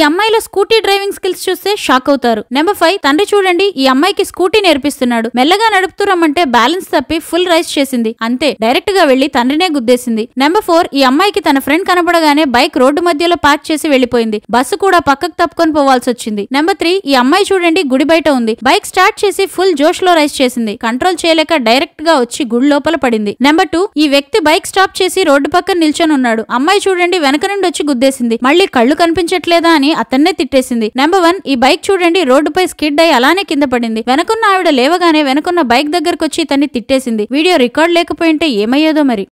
ఈ అమ్మాయిలో scooty driving skills చూస్తే షాక్ అవుతారు నెంబర్ ఫైవ్ తండ్రి చూడండి ఈ అమ్మాయికి స్కూటీ నేర్పిస్తున్నాడు మెల్లగా నడుపుతురమ్మంటే బ్యాలెన్స్ తప్పి ఫుల్ రైస్ చేసింది అంతే డైరెక్ట్ గా వెళ్లి తండ్రినే గుద్దేసింది నెంబర్ ఫోర్ ఈ అమ్మాయికి తన ఫ్రెండ్ కనపడగానే బైక్ రోడ్డు మధ్యలో పార్క్ చేసి వెళ్లిపోయింది బస్సు కూడా పక్కకు తప్పుకొని పోవాల్సి వచ్చింది నెంబర్ త్రీ ఈ అమ్మాయి చూడండి గుడి బయట ఉంది బైక్ స్టార్ట్ చేసి ఫుల్ జోష్ లో రైస్ చేసింది కంట్రోల్ చేయలేక డైరెక్ట్ గా వచ్చి గుడి లోపల పడింది నెంబర్ టూ ఈ వ్యక్తి బైక్ స్టాప్ చేసి రోడ్డు పక్కన నిల్చొని ఉన్నాడు అమ్మాయి చూడండి వెనక నుండి వచ్చి గుద్దేసింది మళ్ళీ కళ్ళు కనిపించట్లేదా అని అతన్నే తిట్టేసింది నెంబర్ వన్ ఈ బైక్ చూడండి రోడ్డుపై స్కిడ్ అయి అలానే కింద పడింది వెనకున్న ఆవిడ లేవగానే వెనకున్న బైక్ దగ్గరకొచ్చి తన్ని తిట్టేసింది వీడియో రికార్డ్ లేకపోయింటే ఏమయ్యేదో మరి